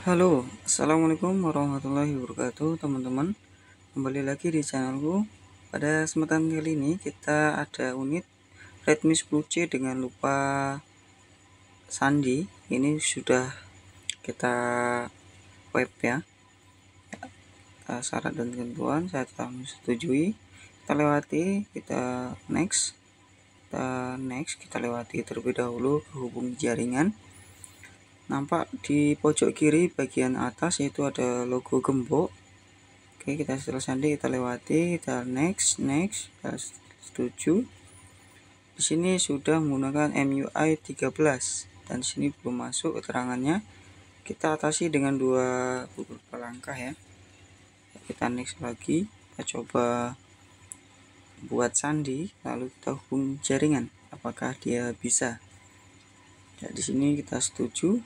Halo Assalamualaikum warahmatullahi wabarakatuh teman-teman Kembali lagi di channelku Pada kesempatan kali ini kita ada unit Redmi 10C dengan lupa sandi Ini sudah kita web ya Syarat dan ketentuan saya telah menyetujui Kita lewati, kita next Kita next, kita lewati terlebih dahulu hubung jaringan nampak di pojok kiri bagian atas yaitu ada logo gembok oke kita setelah sandi kita lewati kita next next kita setuju di sini sudah menggunakan MUI 13 dan sini belum masuk keterangannya kita atasi dengan dua beberapa langkah ya kita next lagi kita coba buat sandi lalu kita hubung jaringan apakah dia bisa ya di sini kita setuju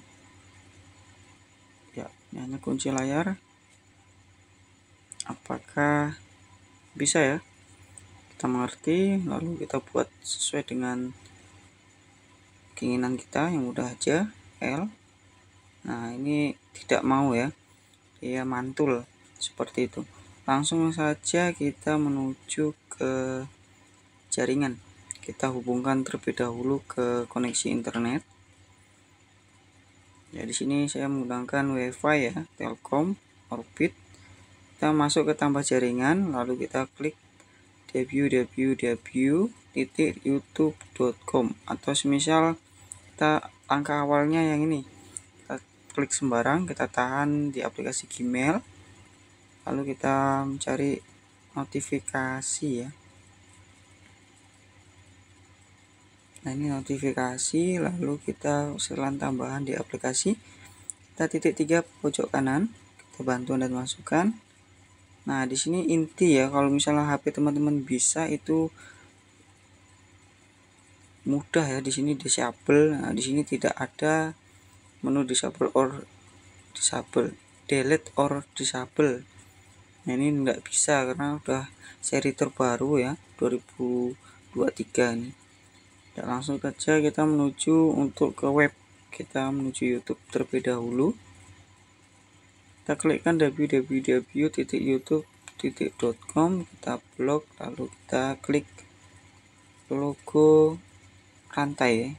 ini hanya kunci layar apakah bisa ya kita mengerti lalu kita buat sesuai dengan keinginan kita yang mudah aja L nah ini tidak mau ya dia mantul seperti itu langsung saja kita menuju ke jaringan kita hubungkan terlebih dahulu ke koneksi internet ya di sini saya menggunakan wifi ya telkom orbit kita masuk ke tambah jaringan lalu kita klik www.youtube.com atau semisal kita langkah awalnya yang ini kita klik sembarang kita tahan di aplikasi Gmail lalu kita mencari notifikasi ya nah ini notifikasi lalu kita selan tambahan di aplikasi kita titik tiga pojok kanan kita bantuan dan masukkan nah di sini inti ya kalau misalnya HP teman-teman bisa itu mudah ya di sini disable nah, di sini tidak ada menu disable or disable delete or disable nah ini nggak bisa karena udah seri terbaru ya 2023 ini ya langsung saja kita menuju untuk ke web kita menuju YouTube terlebih dahulu kita klikkan www.youtube.com kita blok lalu kita klik logo rantai ya.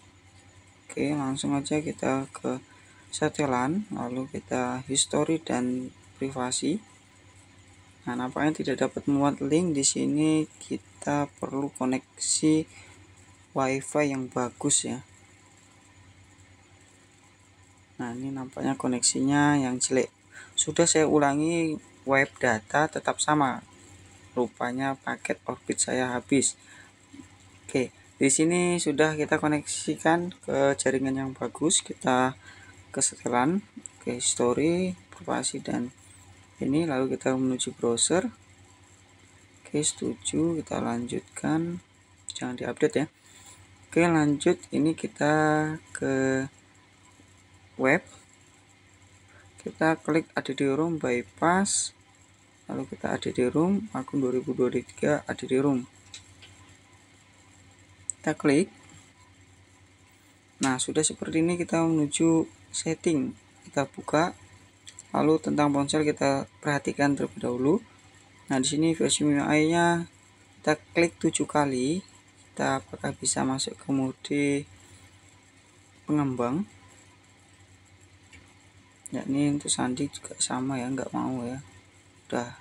oke langsung aja kita ke setelan lalu kita history dan privasi nah nampaknya tidak dapat muat link di sini kita perlu koneksi wifi yang bagus ya nah ini nampaknya koneksinya yang jelek sudah saya ulangi web data tetap sama rupanya paket orbit saya habis oke di sini sudah kita koneksikan ke jaringan yang bagus kita ke setelan ke Story, privasi dan ini lalu kita menuju browser oke setuju kita lanjutkan jangan diupdate ya Oke lanjut ini kita ke web kita klik ada di room bypass lalu kita ada di room akun 2023 ada di room kita klik nah sudah seperti ini kita menuju setting kita buka lalu tentang ponsel kita perhatikan terlebih dahulu nah di sini versi MIUI nya kita klik tujuh kali kita apakah bisa masuk ke mode pengembang ini untuk sandi juga sama ya nggak mau ya udah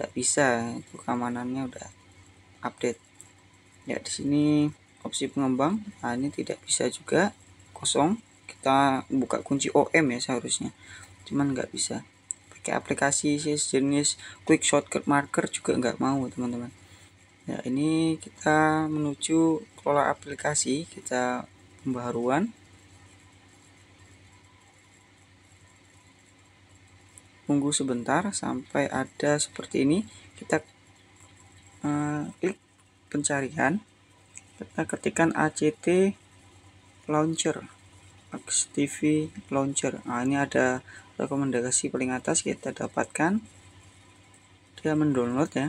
nggak bisa itu keamanannya udah update ya di sini opsi pengembang nah ini tidak bisa juga kosong kita buka kunci OM ya seharusnya cuman nggak bisa pakai aplikasi sih jenis quick shortcut marker juga nggak mau teman-teman ya ini kita menuju kelola aplikasi kita pembaharuan tunggu sebentar sampai ada seperti ini kita eh, klik pencarian kita ketikkan act launcher XTV launcher nah ini ada rekomendasi paling atas kita dapatkan dia mendownload ya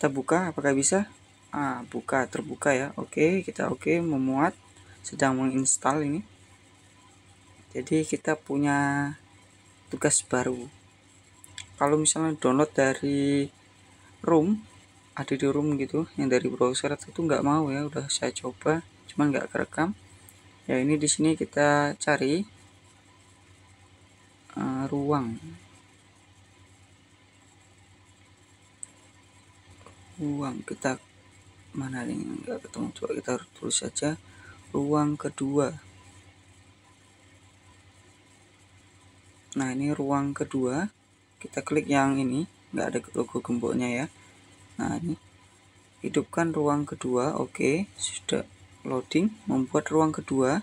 kita buka apakah bisa ah buka terbuka ya oke okay, kita oke okay, memuat sedang menginstal ini jadi kita punya tugas baru kalau misalnya download dari room ada di room gitu yang dari browser itu nggak mau ya udah saya coba cuman nggak kerekam ya ini di sini kita cari uh, ruang ruang kita mana yang enggak ketemu coba kita tulis saja ruang kedua nah ini ruang kedua kita klik yang ini enggak ada logo gemboknya ya nah ini hidupkan ruang kedua oke okay. sudah loading membuat ruang kedua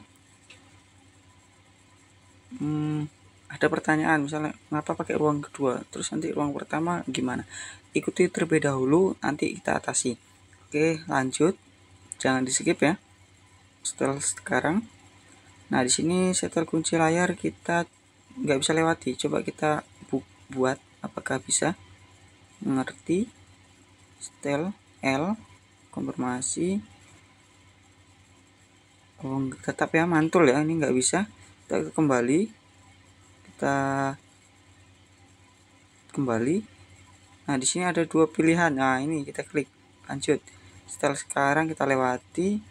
hmm, ada pertanyaan misalnya kenapa pakai ruang kedua terus nanti ruang pertama gimana ikuti terlebih dahulu nanti kita atasi oke lanjut jangan di skip ya setel sekarang nah di sini setel kunci layar kita nggak bisa lewati coba kita bu buat apakah bisa mengerti setel L konfirmasi oh tetap ya mantul ya ini nggak bisa kita kembali kita kembali nah di sini ada dua pilihan nah ini kita klik lanjut setelah sekarang kita lewati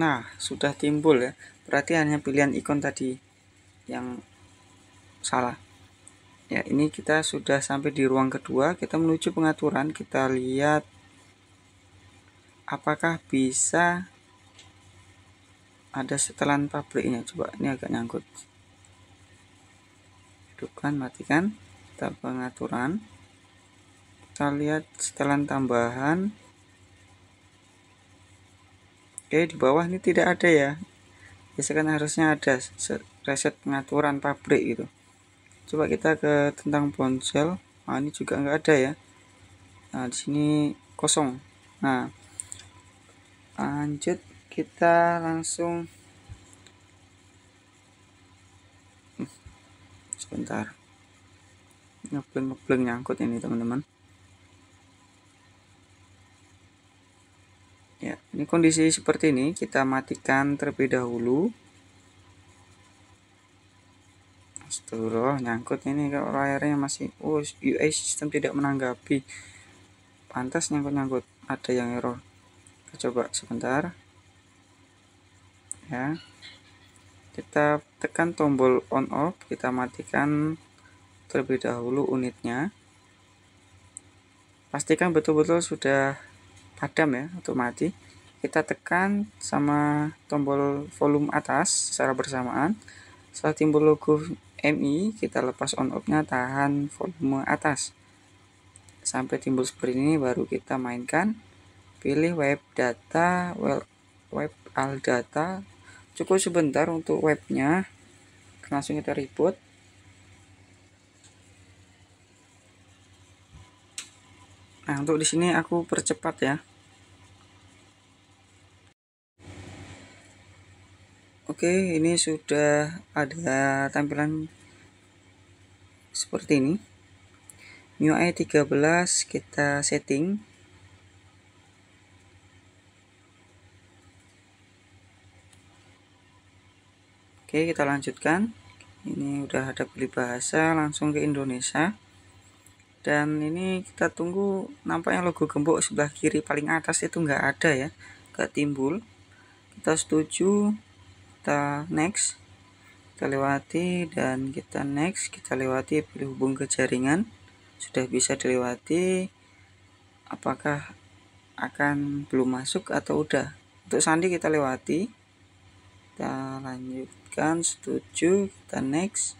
nah sudah timbul ya berarti hanya pilihan ikon tadi yang salah ya ini kita sudah sampai di ruang kedua kita menuju pengaturan kita lihat apakah bisa ada setelan pabriknya coba ini agak nyangkut hidupkan matikan kita pengaturan kita lihat setelan tambahan oke di bawah ini tidak ada ya biasanya kan harusnya ada reset pengaturan pabrik gitu coba kita ke tentang ponsel nah ini juga enggak ada ya nah di sini kosong nah lanjut kita langsung hmm, sebentar ngebleng ngebleng nyangkut ini teman-teman ya ini kondisi seperti ini kita matikan terlebih dahulu Astagfirullah nyangkut ini kalau layarnya masih oh UI sistem tidak menanggapi pantas nyangkut-nyangkut ada yang error kita coba sebentar ya kita tekan tombol on off kita matikan terlebih dahulu unitnya pastikan betul-betul sudah padam ya atau mati kita tekan sama tombol volume atas secara bersamaan setelah timbul logo MI kita lepas on off nya tahan volume atas sampai timbul seperti ini baru kita mainkan pilih web data web al data cukup sebentar untuk webnya langsung kita reboot nah untuk di sini aku percepat ya oke ini sudah ada tampilan seperti ini MIUI 13 kita setting Oke kita lanjutkan ini udah ada beli bahasa langsung ke Indonesia dan ini kita tunggu nampaknya logo gembok sebelah kiri paling atas itu nggak ada ya ke timbul kita setuju kita next kita lewati dan kita next kita lewati pilih hubung ke jaringan sudah bisa dilewati apakah akan belum masuk atau udah untuk sandi kita lewati kita lanjut tekan setuju kita next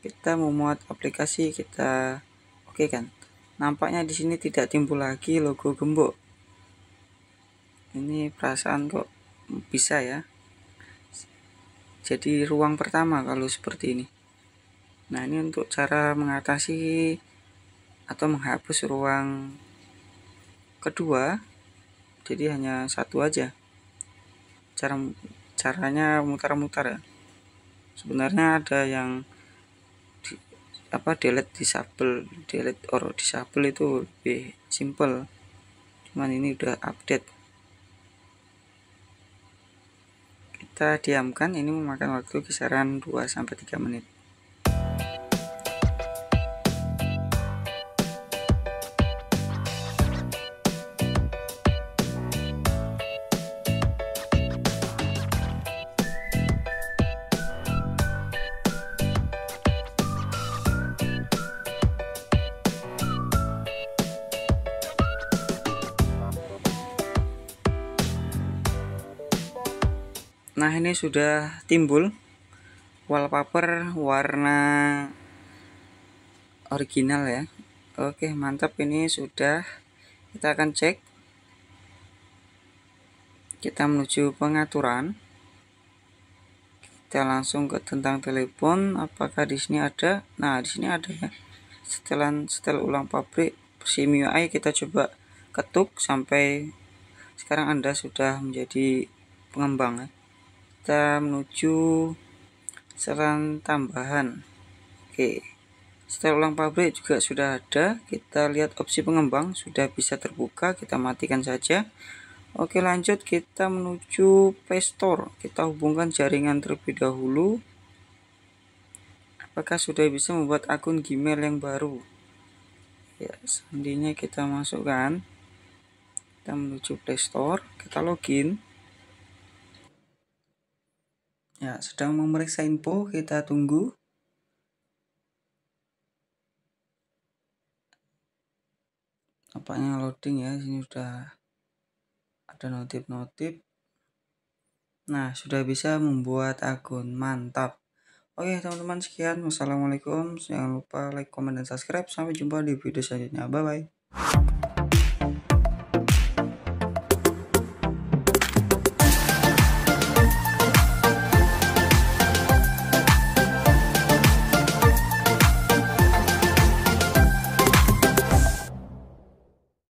kita memuat aplikasi kita oke okay kan nampaknya di sini tidak timbul lagi logo gembok ini perasaan kok bisa ya jadi ruang pertama kalau seperti ini nah ini untuk cara mengatasi atau menghapus ruang kedua jadi hanya satu aja cara caranya mutar-mutar ya sebenarnya ada yang di, apa delete disable delete or disable itu lebih simple cuman ini udah update kita diamkan ini memakan waktu kisaran 2-3 menit ini sudah timbul wallpaper warna original ya oke mantap ini sudah kita akan cek kita menuju pengaturan kita langsung ke tentang telepon apakah di sini ada nah di sini ada ya setelan setel ulang pabrik simui kita coba ketuk sampai sekarang anda sudah menjadi pengembang ya kita menuju saran tambahan oke setelah ulang pabrik juga sudah ada kita lihat opsi pengembang sudah bisa terbuka kita matikan saja oke lanjut kita menuju Playstore kita hubungkan jaringan terlebih dahulu apakah sudah bisa membuat akun Gmail yang baru ya sandinya kita masukkan kita menuju Playstore kita login Ya, sedang memeriksa info, kita tunggu. Apanya loading ya, sini sudah ada notif-notif. Nah, sudah bisa membuat akun mantap. Oke teman-teman sekian. Wassalamualaikum. Jangan lupa like, comment, dan subscribe. Sampai jumpa di video selanjutnya. Bye-bye.